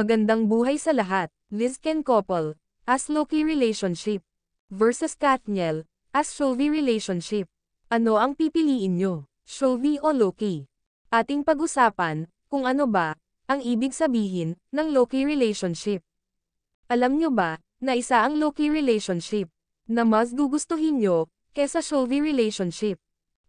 magandang buhay sa lahat, Lizken couple, as Loki relationship, versus Katniel, as Shovy relationship. Ano ang pipiliin nyo, Shovy o Loki? Ating pag-usapan, kung ano ba, ang ibig sabihin, ng Loki relationship. Alam nyo ba, na isa ang Loki relationship, na mas gugustuhin nyo, kesa Shovy relationship.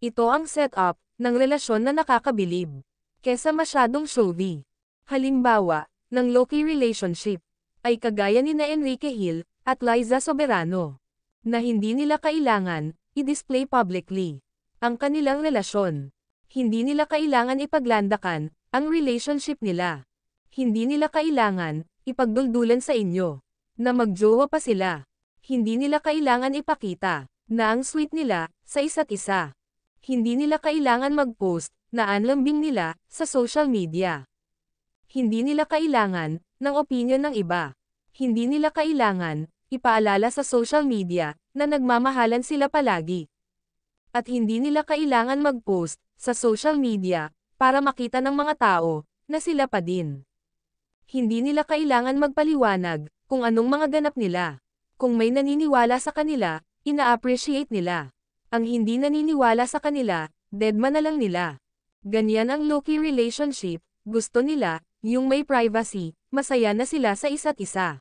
Ito ang setup, ng relasyon na nakakabilib, kesa masyadong Shovy. Halimbawa, ng Loki relationship ay kagaya ni na Enrique Hill at Liza Soberano na hindi nila kailangan i-display publicly ang kanilang relasyon. Hindi nila kailangan ipaglandakan ang relationship nila. Hindi nila kailangan ipagduldulan sa inyo na magjowa pa sila. Hindi nila kailangan ipakita na ang sweet nila sa isa't isa. Hindi nila kailangan mag-post na anlambing nila sa social media. Hindi nila kailangan ng opinion ng iba. Hindi nila kailangan ipaalala sa social media na nagmamahalan sila palagi. At hindi nila kailangan mag-post sa social media para makita ng mga tao na sila pa din. Hindi nila kailangan magpaliwanag kung anong mga ganap nila. Kung may naniniwala sa kanila, ina-appreciate nila. Ang hindi naniniwala sa kanila, deadma na lang nila. Ganyan ang Loki relationship, gusto nila, yung may privacy, masaya na sila sa isa't isa.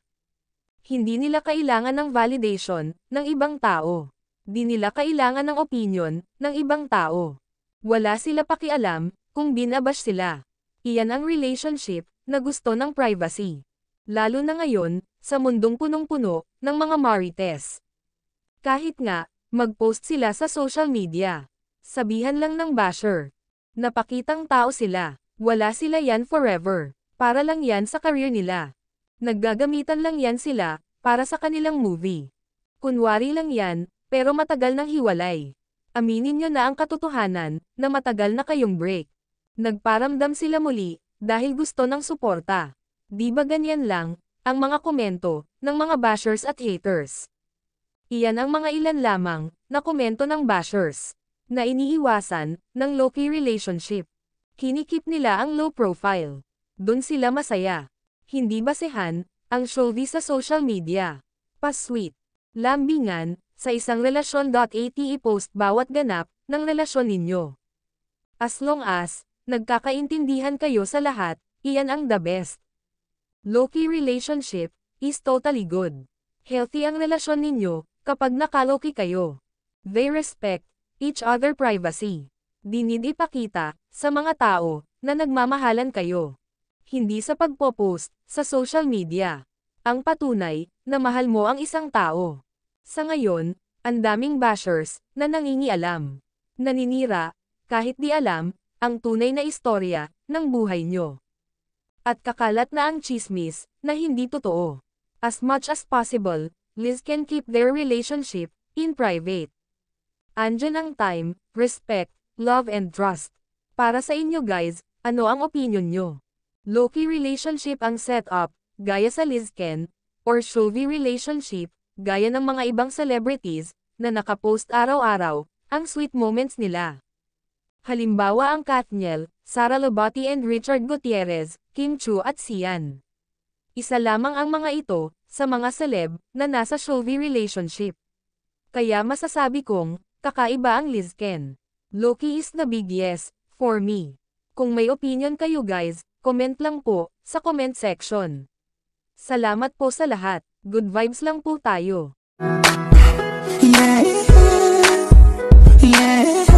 Hindi nila kailangan ng validation ng ibang tao. Di nila kailangan ng opinion ng ibang tao. Wala sila pakialam kung binabash sila. Iyan ang relationship na gusto ng privacy. Lalo na ngayon, sa mundong punong-puno ng mga marites. Kahit nga, mag-post sila sa social media. Sabihan lang ng basher. Napakitang tao sila. Wala sila yan forever. Para lang yan sa career nila. Naggagamitan lang yan sila, para sa kanilang movie. Kunwari lang yan, pero matagal nang hiwalay. Aminin nyo na ang katotohanan, na matagal na kayong break. Nagparamdam sila muli, dahil gusto ng suporta. Di ba ganyan lang, ang mga komento, ng mga bashers at haters. Iyan ang mga ilan lamang, na komento ng bashers, na iniiwasan, ng low-key relationship. Kinikip nila ang low profile. Doon sila masaya. Hindi basehan, ang showbiz sa social media. Pasweet. Lambingan, sa isang relasyon.at i-post e bawat ganap ng relasyon ninyo. As long as, nagkakaintindihan kayo sa lahat, iyan ang the best. Low-key relationship is totally good. Healthy ang relasyon ninyo kapag nakaloki kayo. They respect each other privacy dinid ipakita, sa mga tao, na nagmamahalan kayo. Hindi sa pagpo-post, sa social media. Ang patunay, na mahal mo ang isang tao. Sa ngayon, ang daming bashers, na nangingialam. Naninira, kahit di alam, ang tunay na istorya, ng buhay nyo. At kakalat na ang chismis, na hindi totoo. As much as possible, Liz can keep their relationship, in private. Andyan ang time, respect, love and trust. Para sa inyo guys, ano ang opinion nyo? Low-key relationship ang setup, gaya sa Liz Ken, or showy relationship, gaya ng mga ibang celebrities, na nakapost araw-araw, ang sweet moments nila. Halimbawa ang Katniel, Sara Labati and Richard Gutierrez, Kim Chu at Sian. Isa lamang ang mga ito, sa mga celeb, na nasa showy relationship. Kaya masasabi kong, kakaiba ang Liz Ken. Loki is the big yes, for me. Kung may opinion kayo guys, comment lang po, sa comment section. Salamat po sa lahat, good vibes lang po tayo. Yeah, yeah.